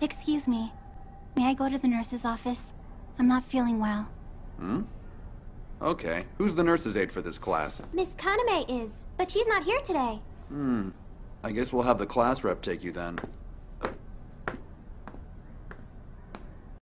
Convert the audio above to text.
Excuse me. May I go to the nurse's office? I'm not feeling well. Hmm? Okay. Who's the nurse's aide for this class? Miss Kaname is, but she's not here today. Hmm. I guess we'll have the class rep take you then.